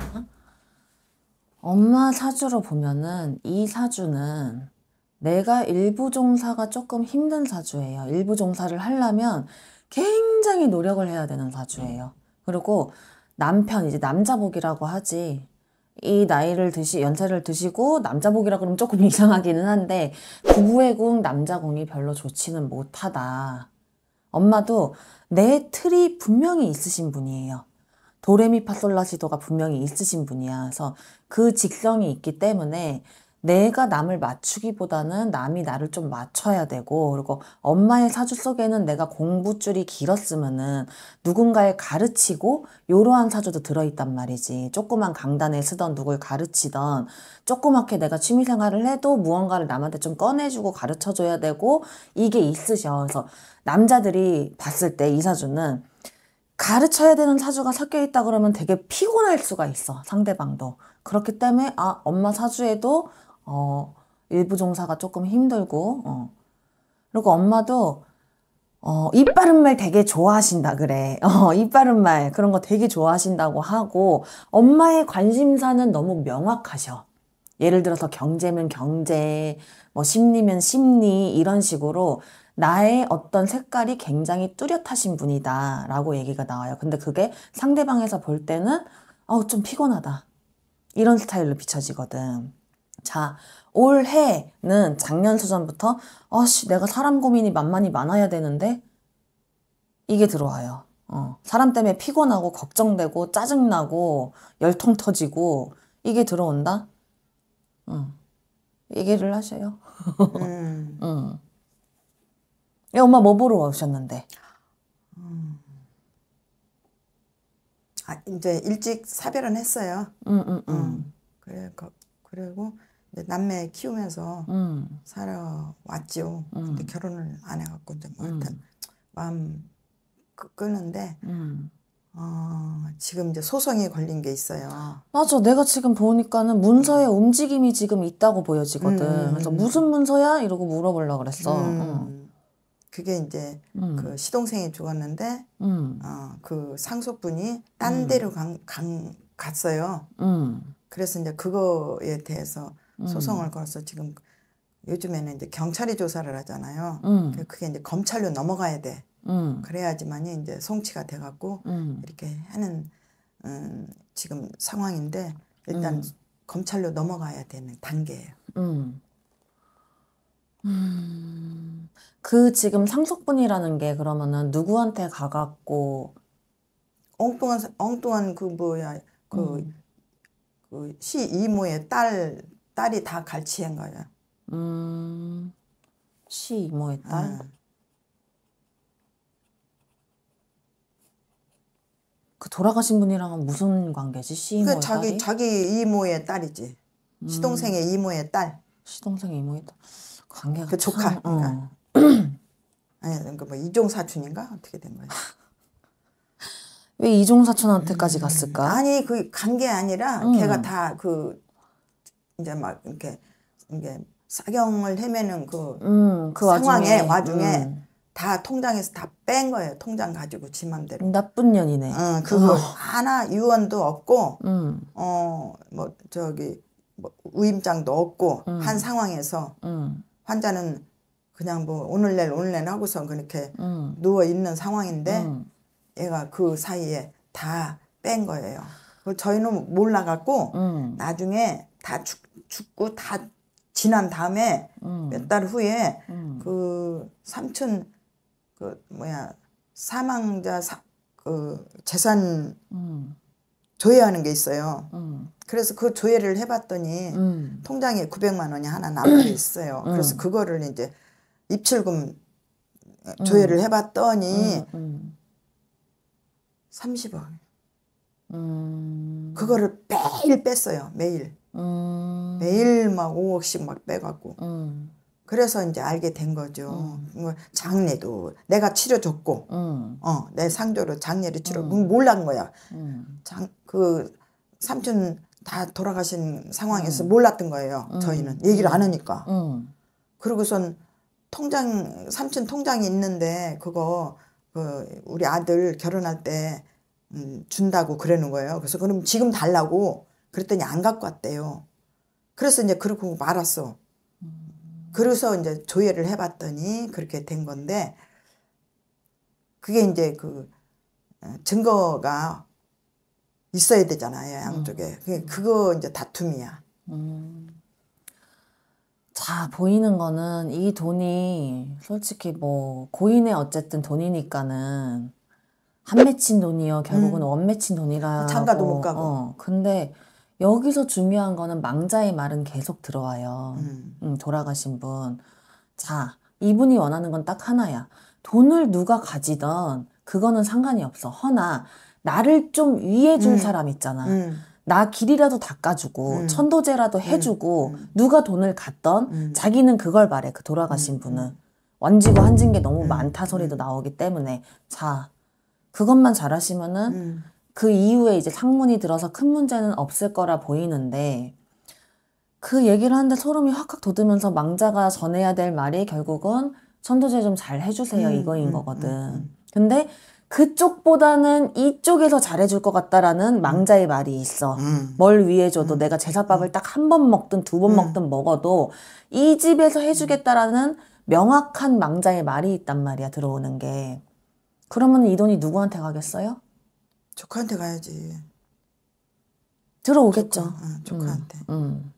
4. 엄마 사주로 보면은 이 사주는 내가 일부 종사가 조금 힘든 사주예요. 일부 종사를 하려면 굉장히 노력을 해야 되는 사주예요. 그리고 남편, 이제 남자복이라고 하지. 이 나이를 드시, 연세를 드시고 남자복이라 그러면 조금 이상하기는 한데 부부의 궁, 남자궁이 별로 좋지는 못하다. 엄마도 내 틀이 분명히 있으신 분이에요. 도레미파솔라시도가 분명히 있으신 분이야. 그래서 그 직성이 있기 때문에 내가 남을 맞추기보다는 남이 나를 좀 맞춰야 되고 그리고 엄마의 사주 속에는 내가 공부줄이 길었으면은 누군가의 가르치고 요러한 사주도 들어있단 말이지 조그만 강단에 쓰던 누굴 가르치던 조그맣게 내가 취미생활을 해도 무언가를 남한테 좀 꺼내주고 가르쳐줘야 되고 이게 있으셔 그래서 남자들이 봤을 때 이 사주는 가르쳐야 되는 사주가 섞여 있다 그러면 되게 피곤할 수가 있어 상대방도 그렇기 때문에 아 엄마 사주에도 어 일부 종사가 조금 힘들고 어 그리고 엄마도 어, 이 바른 말 되게 좋아하신다 그래. 어, 이 바른 말 그런 거 되게 좋아하신다고 하고 엄마의 관심사는 너무 명확하셔. 예를 들어서 경제면 경제, 뭐 심리면 심리 이런 식으로 나의 어떤 색깔이 굉장히 뚜렷하신 분이다 라고 얘기가 나와요. 근데 그게 상대방에서 볼 때는 어좀 피곤하다 이런 스타일로 비춰지거든. 자, 올해는 작년 수전부터 어씨 내가 사람 고민이 만만히 많아야 되는데 이게 들어와요. 어, 사람 때문에 피곤하고 걱정되고 짜증나고 열통 터지고 이게 들어온다. 어, 얘기를 하세요. 음. 음. 예, 엄마 뭐 보러 오셨는데? 음. 아, 이제 일찍 사별은 했어요. 음, 음, 음. 음. 그래, 그, 리고 남매 키우면서 음. 살아왔죠. 음. 근데 결혼을 안 해갖고 이제 뭐 하여튼 음. 마음 끄는데 음. 어, 지금 이제 소송이 걸린 게 있어요. 맞아. 내가 지금 보니까는 문서의 움직임이 지금 있다고 보여지거든. 그래서 무슨 문서야? 이러고 물어보려고 그랬어. 응. 어. 그게 이제 음. 그 시동생이 죽었는데 음. 어, 그 상속분이 딴 음. 데로 간, 간 갔어요. 음. 그래서 이제 그거에 대해서 음. 소송을 걸어서 지금 요즘에는 이제 경찰이 조사를 하잖아요. 그게 이제 검찰로 넘어가야 돼. 그래야지만이 이제 송치가 돼갖고 이렇게 하는 음, 지금 상황인데 일단 검찰로 넘어가야 되는 단계예요. 음. 음. 그 지금 상속분이라는 게 그러면은 누구한테 가갖고 엉뚱한 엉뚱한 그 뭐야 그그시 음. 이모의 딸 딸이 다갈이한 거야. 음, 시 이모의 아. 딸? 아, 그 돌아가신 분이랑은 무슨 관계지? 시 이모의 그 그러니까 자기 딸이? 자기 이모의 딸이지. 음. 시동생의 이모의 딸. 시동생 이모의 딸. 관계가 그 조카. 참, 어. 그니까 아니 그뭐 그러니까 이종 사촌인가 어떻게 된 거야? 왜 이종 사촌한테까지 갔을까? 아니 그간게 아니라 음. 걔가 다 그 이제 막 이렇게 이게 사경을 헤매는 그, 음, 그 상황에 와중에, 와중에 음. 다 통장에서 다 뺀 거예요. 통장 가지고 지 맘대로. 나쁜 년이네. 응, 어, 그거 어. 하나 유언도 없고, 음. 어뭐 저기 뭐, 위임장도 없고 음. 한 상황에서 음. 환자는 그냥 뭐 오늘 내일 오늘 내일 하고서 그렇게 음. 누워 있는 상황인데 음. 얘가 그 사이에 다 뺀 거예요. 저희는 몰라갖고 음. 나중에 다 죽, 죽고 다 지난 다음에 음. 몇달 후에 음. 그 삼촌 그 뭐야 사망자 사, 그 재산 음. 조회하는 게 있어요. 그래서 그 조회를 해봤더니 통장에 900만 원이 하나 남아 있어요. 그래서 그거를 이제 입출금 음. 조회를 음. 해봤더니 음, 음. 30원. 음. 그거를 매일 뺐어요. 매일. 음. 매일 막 5억씩 막 빼갖고. 그래서 이제 알게 된 거죠. 뭐 장례도 내가 치료줬고 어, 내 상조로 장례를 치러, 몰란 거야. 장, 그, 삼촌 다 돌아가신 상황에서 몰랐던 거예요. 저희는. 얘기를 안 하니까. 그러고선 통장 삼촌 통장이 있는데 그거 그 우리 아들 결혼할 때 음, 준다고 그러는 거예요. 그래서 그럼 지금 달라고 그랬더니 안 갖고 왔대요. 그래서 이제 그렇고 말았어. 그래서 이제 조회를 해봤더니 그렇게 된 건데 그게 이제 그 어, 증거가 있어야 되잖아요 양쪽에 음. 그거 이제 다툼이야. 음. 자, 보이는 거는 이 돈이 솔직히 뭐 고인의 어쨌든 돈이니까는 한 맺힌 돈이요. 결국은 음. 원 맺힌 돈이라. 장가도 못 가고. 어, 근데 여기서 중요한 거는 망자의 말은 계속 들어와요. 음. 음, 돌아가신 분. 자, 이분이 원하는 건 딱 하나야. 돈을 누가 가지던 그거는 상관이 없어. 허나 나를 좀 위해 줄 음. 사람 있잖아. 음. 나 길이라도 닦아주고 음. 천도제라도 음. 해주고 음. 누가 돈을 갔던 음. 자기는 그걸 말해 그 돌아가신 음. 분은 원지고 한진 게 너무 음. 많다 소리도 나오기 때문에 자 그것만 잘하시면은 그 이후에 이제 상문이 들어서 큰 문제는 없을 거라 보이는데 그 얘기를 하는데 소름이 확확 돋으면서 망자가 전해야 될 말이 결국은 천도제 좀 잘 해주세요 이거인 거거든 근데 그쪽보다는 이쪽에서 잘해줄 것 같다라는 음. 망자의 말이 있어. 음. 뭘 위해 줘도 음. 내가 제사밥을 음. 딱한 번 먹든 두번 음. 먹든 먹어도 이 집에서 해주겠다라는 명확한 망자의 말이 있단 말이야, 들어오는 게. 그러면 이 돈이 누구한테 가겠어요? 조카한테 가야지. 들어오겠죠. 조카, 응, 조카한테. 음,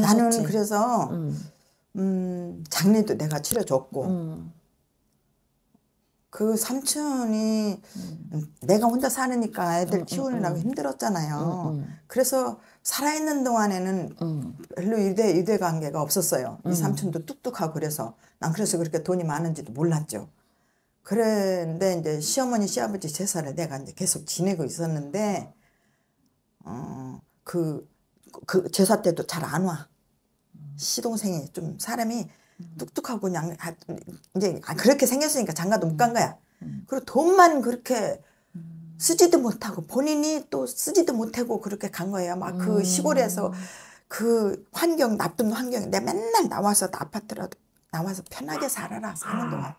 나는 그래서, 음, 장례도 내가 치러줬고, 그 삼촌이 음. 내가 혼자 사느니까 애들 음, 키우느라고 음, 힘들었잖아요. 그래서 살아있는 동안에는 별로 유대, 유대 관계가 없었어요. 이 삼촌도 뚝뚝하고 그래서 난 그래서 그렇게 돈이 많은지도 몰랐죠. 그런데 이제 시어머니, 시아버지 제사를 내가 이제 계속 지내고 있었는데, 어, 그, 그 제사 때도 잘 안 와. 시동생이 좀 사람이 뚝뚝하고 그냥 아, 이제 아, 그렇게 생겼으니까 장가도 못 간 거야. 그리고 돈만 그렇게 쓰지도 못하고 본인이 또 쓰지도 못하고 그렇게 간 거예요. 막그 음. 시골에서 그 환경 나쁜 환경 에내 맨날 나와서 아파트라도 나와서 편하게 살아라 사는 동안.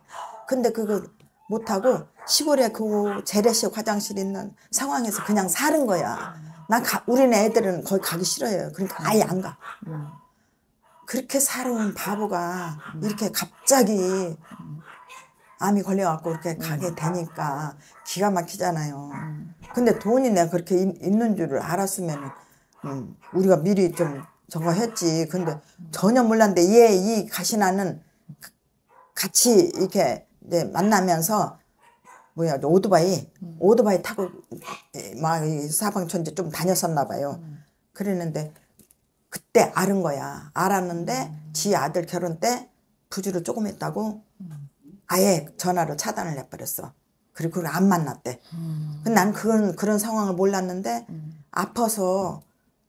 근데 그거 못 하고 시골에 그 재래식 화장실 있는 상황에서 그냥 사는 거야. 난 가, 우리네 애들은 거의 가기 싫어요. 그러니까 아예 안 가. 음. 그렇게 살아온 바보가 음. 이렇게 갑자기 음. 암이 걸려갖고 이렇게 음. 가게 되니까 기가 막히잖아요. 근데 돈이 내가 그렇게 있는 줄을 알았으면 음, 우리가 미리 좀 저거 했지. 근데 전혀 몰랐는데 얘 이 가시나는 같이 이렇게 이제 만나면서 뭐야 오토바이 오토바이 타고 막 사방천지 좀 다녔었나 봐요. 그랬는데 그때 알은 거야. 알았는데 지 아들 결혼 때 부주를 조금 했다고 아예 전화로 차단을 해버렸어. 그리고 그걸 안 만났대. 음. 난 그런 그런 상황을 몰랐는데 음. 아파서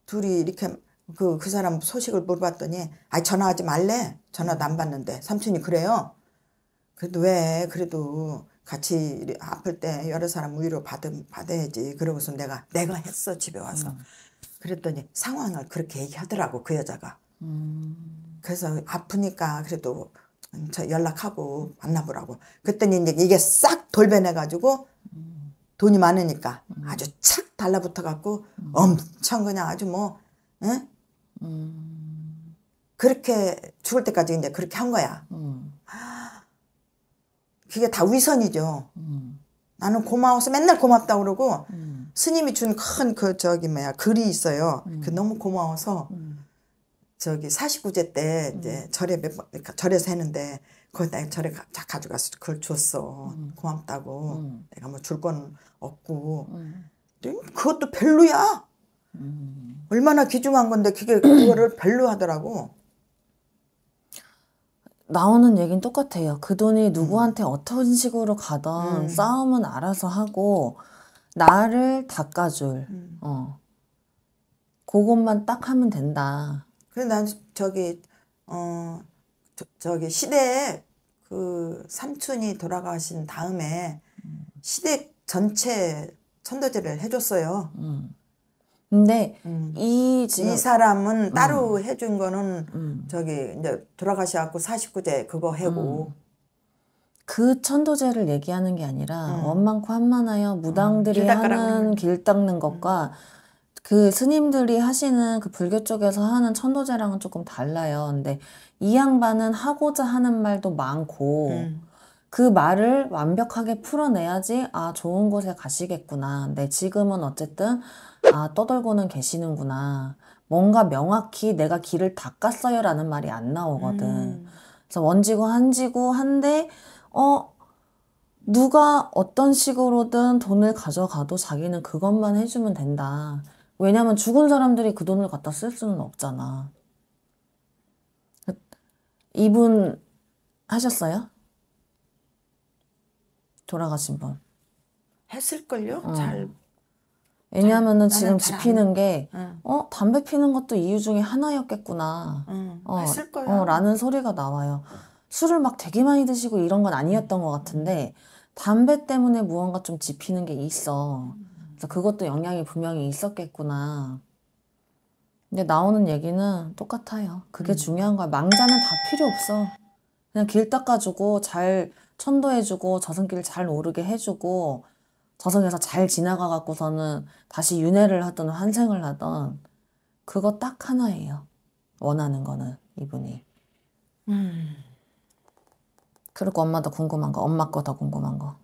둘이 이렇게 그그 그 사람 소식을 물어봤더니 아 전화하지 말래. 전화도 안 받는데 삼촌이 그래요. 그래도 왜 그래도 같이 아플 때 여러 사람 위로 받음 받아야지. 그러고서 내가 내가 했어 집에 와서. 음. 그랬더니 상황을 그렇게 얘기하더라고 그 여자가. 음. 그래서 아프니까 그래도 저 연락하고 만나보라고. 그랬더니 이제 이게 싹 돌변해가지고 음. 돈이 많으니까 음. 아주 착 달라붙어갖고 음. 엄청 그냥 아주 뭐, 응? 그렇게 죽을 때까지 이제 그렇게 한 거야. 그게 다 위선이죠. 나는 고마워서 맨날 고맙다 고 그러고 스님이 준 큰 그 저기 뭐야 글이 있어요. 음. 그 너무 고마워서 음. 저기 49제 때 이제 음. 절에 몇 번, 그러니까 절에서 했는데 그걸 내가 절에 가, 가져가서 그걸 줬어. 음. 고맙다고. 음. 내가 뭐 줄 건 없고. 그것도 별로야. 얼마나 귀중한 건데 그게 그거를 별로 하더라고. 나오는 얘기는 똑같아요. 그 돈이 누구한테 어떤 식으로 가던 음. 싸움은 알아서 하고 나를 닦아줄 음. 어 그것만 딱 하면 된다. 그래 난 저기 어 저, 기시대그 삼촌이 돌아가신 다음에 시댁 전체 천도제를 해줬어요. 음. 근데 음. 이, 지금, 이 사람은 따로 음. 해준 거는 음. 저기 이제 돌아가셔갖고 49제 그거 해고 그 천도제를 얘기하는 게 아니라 음. 원망코 한만하여 음, 무당들이 음, 하는 길 닦는 것과 음. 그 스님들이 하시는 그 불교 쪽에서 하는 천도제랑은 조금 달라요. 근데 이 양반은 하고자 하는 말도 많고 음. 그 말을 완벽하게 풀어내야지 아 좋은 곳에 가시겠구나. 근데 지금은 어쨌든 아 떠돌고는 계시는구나. 뭔가 명확히 내가 길을 닦았어요라는 말이 안 나오거든. 음. 그래서 원지고한지고 한데 어, 누가 어떤 식으로든 돈을 가져가도 자기는 그것만 해주면 된다. 왜냐면 죽은 사람들이 그 돈을 갖다 쓸 수는 없잖아. 이분 하셨어요? 돌아가신 분. 했을걸요? 어. 잘. 왜냐면은 지금 집피는 게, 응. 어, 담배 피는 것도 이유 중에 하나였겠구나. 응. 어, 했을걸요? 어, 라는 소리가 나와요. 술을 막 되게 많이 드시고 이런 건 아니었던 것 같은데 담배 때문에 무언가 좀 지피는 게 있어. 그래서 그것도 영향이 분명히 있었겠구나. 근데 나오는 얘기는 똑같아요. 그게 음. 중요한 거야. 망자는 다 필요 없어. 그냥 길 닦아주고 잘 천도해주고 저승길 잘 오르게 해주고 저승에서 잘 지나가갖고서는 다시 윤회를 하든 환생을 하든 그거 딱 하나예요. 원하는 거는 이분이. 음. 그리고 엄마 도 궁금한 거, 엄마 거 더 궁금한 거.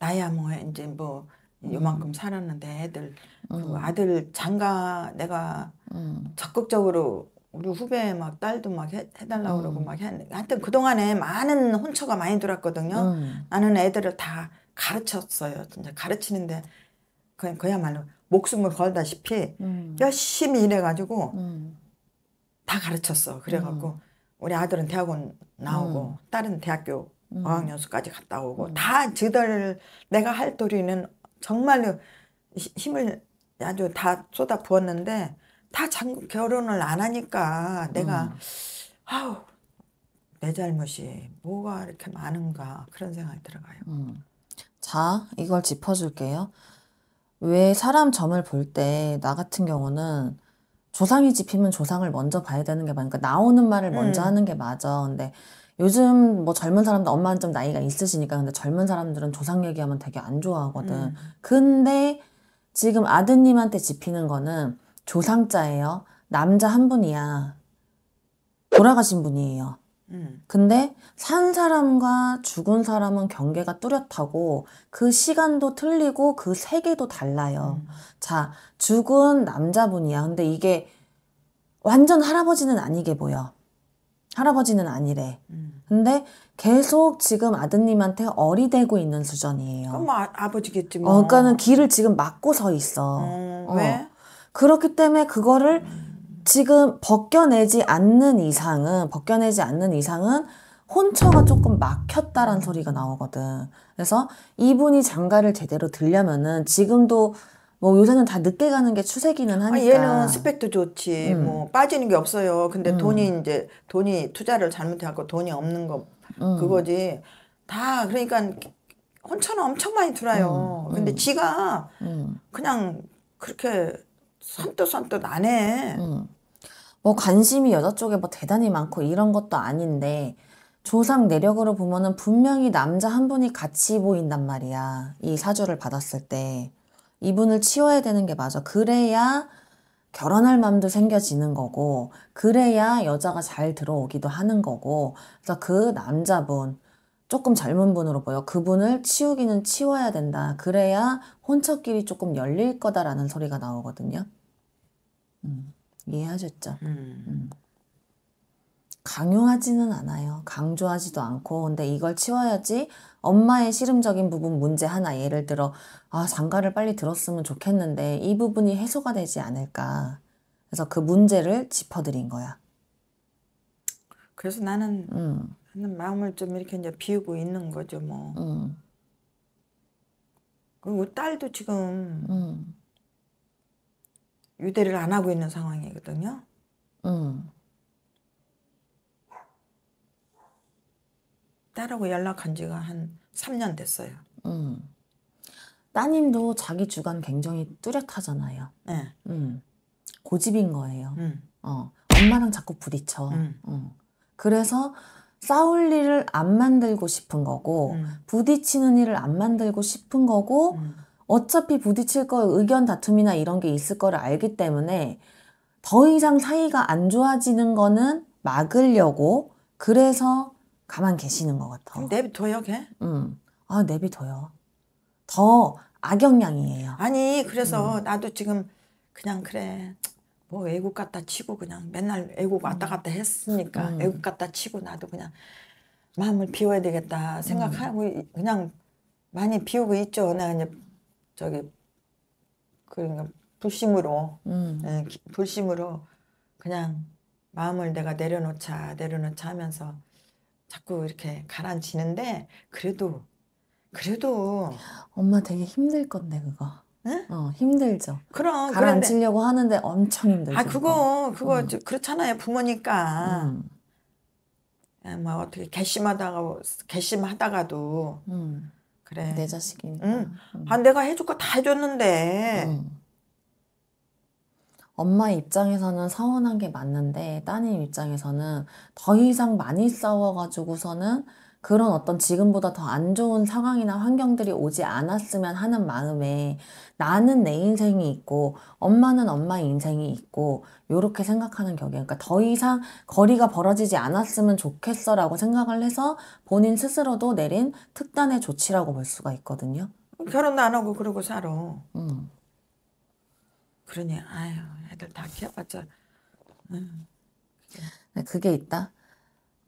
나야 뭐 이제 뭐 요만큼 음. 살았는데 애들 그 음. 아들 장가 내가 음. 적극적으로 우리 후배 막 딸도 막 해, 해달라고 음. 그러고 막 했는데 하여튼 그동안에 많은 혼처가 많이 들었거든요. 음. 나는 애들을 다 가르쳤어요. 진짜 가르치는데 그냥 그야말로 목숨을 걸다시피 음. 열심히 일해가지고 음. 다 가르쳤어. 그래갖고 우리 아들은 대학원 나오고 음. 딸은 대학교 음. 어학연수까지 갔다 오고 음. 다 저들 내가 할 도리는 정말로 힘을 아주 다 쏟아 부었는데 다 장국 결혼을 안 하니까 내가 아우 내 잘못이 뭐가 이렇게 많은가 그런 생각이 들어가요. 음. 자, 이걸 짚어줄게요. 왜 사람 점을 볼 때 나 같은 경우는 조상이 집히면 조상을 먼저 봐야 되는 게 맞으니까 그러니까 나오는 말을 먼저 음. 하는 게 맞아. 근데 요즘 뭐 젊은 사람들 엄마는 좀 나이가 있으시니까 근데 젊은 사람들은 조상 얘기하면 되게 안 좋아하거든. 음. 근데 지금 아드님한테 집히는 거는 조상자예요. 남자 한 분이야. 돌아가신 분이에요. 근데 산 사람과 죽은 사람은 경계가 뚜렷하고 그 시간도 틀리고 그 세계도 달라요. 음. 자, 죽은 남자분이야. 근데 이게 완전 할아버지는 아니게 보여. 할아버지는 아니래. 음. 근데 계속 지금 아드님한테 어리대고 있는 수전이에요 그럼 뭐 아, 버지겠지 뭐. 어, 그러니까는 길을 지금 막고 서 있어. 음, 왜? 어. 그렇기 때문에 그거를 음. 지금 벗겨내지 않는 이상은 벗겨내지 않는 이상은 혼처가 조금 막혔다란 소리가 나오거든. 그래서 이분이 장가를 제대로 들려면은 지금도 뭐 요새는 다 늦게 가는 게 추세기는 아, 하니까. 아, 얘는 스펙도 좋지. 음. 뭐 빠지는 게 없어요. 근데 음. 돈이 이제 돈이 투자를 잘못해갖고 돈이 없는 거 음. 그거지. 다 그러니까 혼처는 엄청 많이 들어요. 음. 음. 근데 지가 음. 그냥 그렇게 선뜻선뜻 안 해. 뭐 관심이 여자 쪽에 뭐 대단히 많고 이런 것도 아닌데 조상 내력으로 보면은 분명히 남자 한 분이 같이 보인단 말이야. 이 사주를 받았을 때. 이분을 치워야 되는 게 맞아. 그래야 결혼할 마음도 생겨지는 거고, 그래야 여자가 잘 들어오기도 하는 거고, 그래서 그 남자분, 조금 젊은 분으로 보여. 그분을 치우기는 치워야 된다. 그래야 혼처끼리 조금 열릴 거다라는 소리가 나오거든요. 음. 이해하셨죠? 음. 음. 강요하지는 않아요. 강조하지도 않고. 근데 이걸 치워야지 엄마의 실험적인 부분 문제 하나 예를 들어, 아, 장가를 빨리 들었으면 좋겠는데 이 부분이 해소가 되지 않을까. 그래서 그 문제를 짚어드린 거야. 그래서 나는, 음. 나는 마음을 좀 이렇게 이제 비우고 있는 거죠, 뭐. 음. 그리고 딸도 지금, 음. 유대를 안 하고 있는 상황이거든요. 음. 딸하고 연락한 지가 한 3년 됐어요. 음. 따님도 자기 주관 굉장히 뚜렷하잖아요. 네. 음. 고집인 거예요. 음. 어. 엄마랑 자꾸 부딪혀. 어. 그래서 싸울 일을 안 만들고 싶은 거고 부딪히는 일을 안 만들고 싶은 거고 어차피 부딪힐 거 의견 다툼이나 이런 게 있을 거를 알기 때문에 더 이상 사이가 안 좋아지는 거는 막으려고 그래서 가만 계시는 것 같아. 내비둬요, 걔? 응. 음. 아, 내비둬요. 더 악영향이에요. 아니, 그래서 음. 나도 지금 그냥 그래. 뭐 외국 갔다 치고 그냥 맨날 외국 왔다 음. 갔다 했으니까 음. 외국 갔다 치고 나도 그냥 마음을 비워야 되겠다 생각하고 음. 그냥 많이 비우고 있죠. 나 이제 저기 그러니까 불심으로 음. 네, 불심으로 그냥 마음을 내가 내려놓자 내려놓자 하면서 자꾸 이렇게 가라앉히는데 그래도 그래도 엄마 되게 힘들 건데 그거. 네? 어 힘들죠. 그럼 가라앉히려고 하는데 엄청 힘들죠. 아 그거 그거, 그 그렇잖아요 부모니까. 음. 예, 뭐 어떻게 개심하다가 개심하다가도 음. 그래. 내 자식이니까. 응. 응. 음. 아, 내가 해줄 거 다 해줬는데. 응. 음. 엄마 입장에서는 서운한 게 맞는데 따님 입장에서는 더 이상 많이 싸워가지고서는 그런 어떤 지금보다 더 안 좋은 상황이나 환경들이 오지 않았으면 하는 마음에 나는 내 인생이 있고 엄마는 엄마 인생이 있고 요렇게 생각하는 격이에요. 그러니까 더 이상 거리가 벌어지지 않았으면 좋겠어라고 생각을 해서 본인 스스로도 내린 특단의 조치라고 볼 수가 있거든요. 결혼도 안 하고 그러고 살아. 음. 그러니 아유 애들 다 키워봤자. 음. 그게 있다.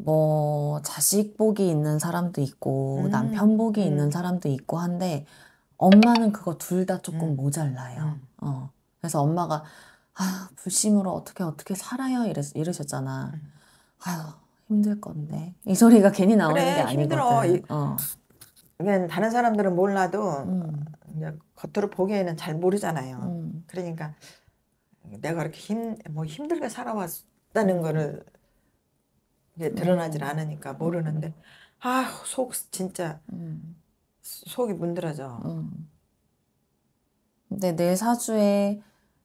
뭐 자식 복이 있는 사람도 있고 음. 남편 복이 음. 있는 사람도 있고 한데 엄마는 그거 둘 다 조금 음. 모자라요. 음. 어. 그래서 엄마가 아 불심으로 어떻게 어떻게 살아요 이랬, 이러셨잖아. 음. 아휴 힘들 건데 이 소리가 괜히 나오는 그래, 게 아니거든. 어 그냥 다른 사람들은 몰라도 음. 겉으로 보기에는 잘 모르잖아요. 그러니까 내가 이렇게 힘 뭐 힘들게 살아왔다는 거를 이게 음. 드러나질 않으니까 모르는데 음. 아속 진짜 음. 속이 문드러져. 근데 내 사주에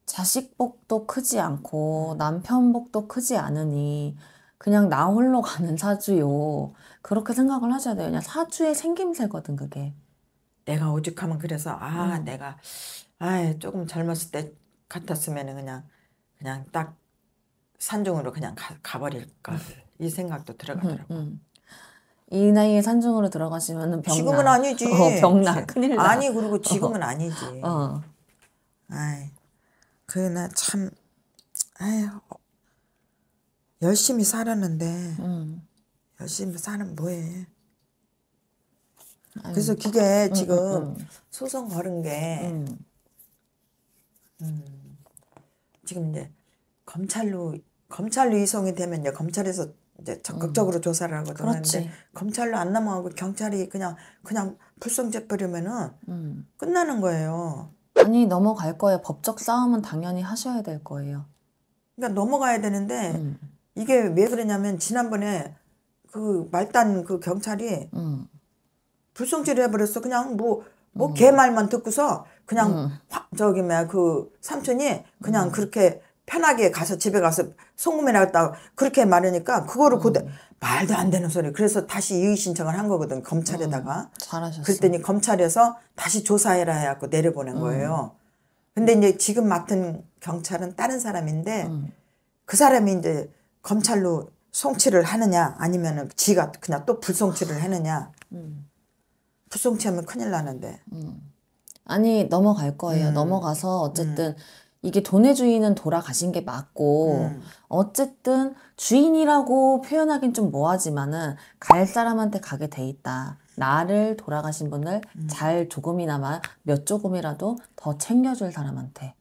자식 복도 크지 않고 남편 복도 크지 않으니 그냥 나 홀로 가는 사주요. 그렇게 생각을 하셔야 돼요. 그냥 사주의 생김새거든 그게. 내가 오죽하면 그래서 아 음. 내가 아 조금 젊었을 때같았으면 그냥 그냥 딱 산중으로 그냥 가, 가버릴 걸. 이 생각도 들어가더라고. 음, 음. 이 나이에 산중으로 들어가시면 병 지금은 아니지. 어, 병나 큰일 나. 아니 그리고 지금은 어. 아니지. 어. 아이 그나 참 아유 어. 열심히 살았는데 음. 열심히 사는 뭐해. 그래서 그게 음, 음, 지금 소송 걸은 게 음, 지금 이제 검찰로 검찰로 이송이 되면 이제 검찰에서 이제 음. 적극적으로 음. 조사를 하거든요. 그런데 검찰로 안 넘어가고 경찰이 그냥 그냥 불성죄 버리면은 음. 끝나는 거예요. 아니 넘어갈 거예요. 법적 싸움은 당연히 하셔야 될 거예요. 그러니까 넘어가야 되는데 음. 이게 왜 그러냐면 지난번에 그 말단 그 경찰이 음. 불성죄를 해버렸어. 그냥 뭐 뭐개 음. 말만 듣고서 그냥 화, 저기 뭐야 그 삼촌이 그냥 그렇게 편하게 가서 집에 가서 송금해놨 갖다 그렇게 말하니까 그거를 고대 음. 말도 안 되는 소리. 그래서 다시 이의 신청을 한 거거든 검찰에다가. 음, 잘하셨어. 그랬더니 검찰에서 다시 조사해라 해갖고 내려보낸 음. 거예요. 근데 이제 지금 맡은 경찰은 다른 사람인데 음. 그 사람이 이제 검찰로 송치를 하느냐 아니면은 지가 그냥 또 불송치를 하느냐. 음. 불송치하면 큰일 나는데. 아니 넘어갈 거예요. 넘어가서 어쨌든. 이게 돈의 주인은 돌아가신 게 맞고 음. 어쨌든 주인이라고 표현하긴 좀 뭐하지만은 갈 사람한테 가게 돼 있다. 나를 돌아가신 분을 음. 잘 조금이나마 몇 조금이라도 더 챙겨줄 사람한테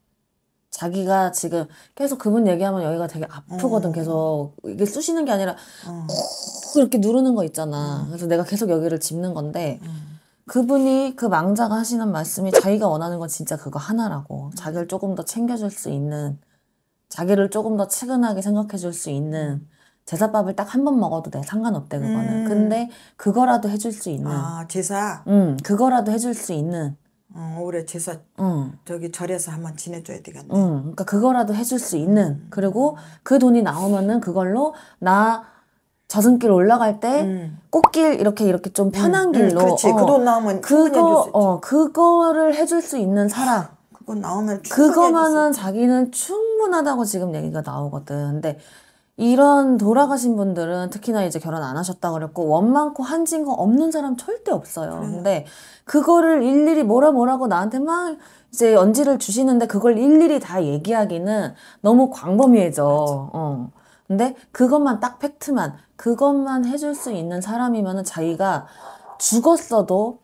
자기가 지금 계속 그분 얘기하면 여기가 되게 아프거든. 어. 계속 이게 쑤시는 게 아니라 어. 이렇게 누르는 거 있잖아. 음. 그래서 내가 계속 여기를 짚는 건데 음. 그분이 그 망자가 하시는 말씀이 자기가 원하는 건 진짜 그거 하나라고 자기를 조금 더 챙겨줄 수 있는 자기를 조금 더 측은하게 생각해줄 수 있는 제사밥을 딱 한 번 먹어도 돼 상관없대 그거는 음. 근데 그거라도 해줄 수 있는 아 제사 응 음, 그거라도 해줄 수 있는 어, 올해 제사 응. 저기 절에서 한번 지내줘야 되겠네 응 그러니까 그거라도 해줄 수 있는 그리고 그 돈이 나오면은 그걸로 나 자승길 올라갈 때 음. 꽃길 이렇게 이렇게 좀 편한 음, 음 길로 그렇지 어, 어, 그돈 나오면 그거 어 그거를 해줄 수 있는 사람 그건 나오면 그거만은 자기는 충분하다고 지금 얘기가 나오거든 근데 이런 돌아가신 분들은 특히나 이제 결혼 안 하셨다 그랬고 원 많고 한진 거 없는 사람 절대 없어요 그래. 근데 그거를 일일이 뭐라 뭐라고 나한테 막 이제 언지를 주시는데 그걸 일일이 다 얘기하기는 너무 광범위해져 맞아. 어. 근데 그것만 딱 팩트만 그것만 해줄 수 있는 사람이면은 자기가 죽었어도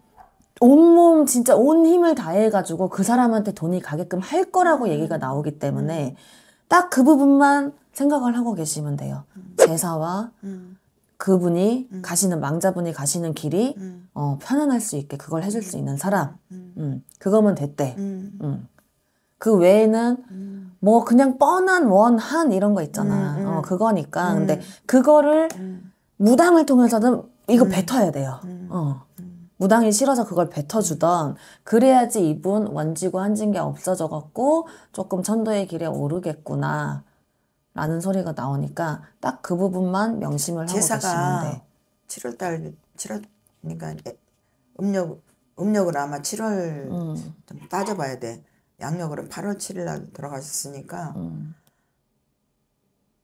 온몸 진짜 온 힘을 다해가지고 그 사람한테 돈이 가게끔 할 거라고 음. 얘기가 나오기 때문에 음. 딱그 부분만 생각을 하고 계시면 돼요. 음. 제사와 그분이 가시는 망자분이 가시는 길이 어, 편안할 수 있게 그걸 해줄 수 있는 사람 음. 그거면 됐대 음. 그 외에는 음. 뭐 그냥 뻔한 원, 한 이런 거 있잖아. 음, 음. 어, 그거니까. 음. 근데 그거를 음. 무당을 통해서는 이거 음. 뱉어야 돼요. 어. 무당이 싫어서 그걸 뱉어주던 그래야지 이분 원지고 한진게 없어져갖고 조금 천도의 길에 오르겠구나 라는 소리가 나오니까 딱 그 부분만 명심을 하고 계시는데 7월달 7월 그러니까 음력 음력으로 아마 7월 음. 좀 따져봐야 돼 양력으로 8월 7일 날들어가셨으니까 음.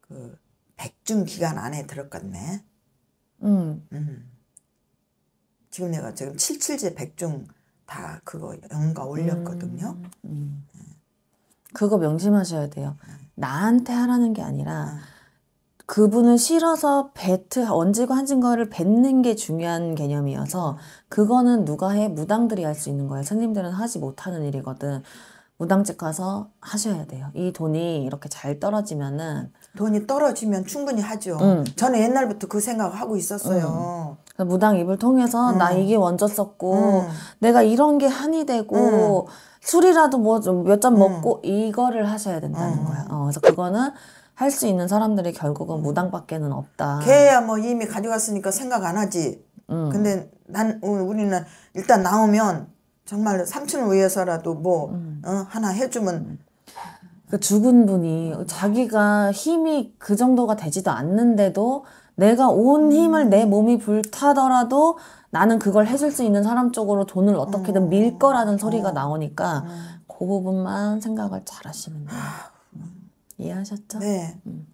그 백중 기간 안에 들었겠네. 음. 음. 지금 내가 지금 77제 백중 다 그거 연가 올렸거든요. 음. 네. 그거 명심하셔야 돼요. 나한테 하라는 게 아니라 음. 그분을 실어서 배트 원지고 한진 거를 뱉는 게 중요한 개념이어서 그거는 누가 해 무당들이 할 수 있는 거예요. 선생님들은 하지 못하는 일이거든. 무당집 가서 하셔야 돼요. 이 돈이 이렇게 잘 떨어지면은 돈이 떨어지면 충분히 하죠. 음. 저는 옛날부터 그 생각을 하고 있었어요. 음. 무당 입을 통해서 음. 나 이게 먼저 썼고 내가 이런 게 한이 되고 술이라도 뭐 좀 몇 잔 먹고 이거를 하셔야 된다는 거예요. 어, 그래서 그거는 할 수 있는 사람들이 결국은 무당밖에는 없다. 걔야 뭐 이미 가져갔으니까 생각 안 하지. 근데 난 우리는 일단 나오면 정말 삼촌을 위해서라도 뭐 음. 어, 하나 해주면 그 죽은 분이 자기가 힘이 그 정도가 되지도 않는데도 내가 온 음. 힘을 내 몸이 불타더라도 나는 그걸 해줄 수 있는 사람 쪽으로 돈을 어떻게든 어. 밀 거라는 소리가 어. 나오니까 어. 그 부분만 생각을 잘 하시면 돼요. 음. 이해하셨죠? 네. 음.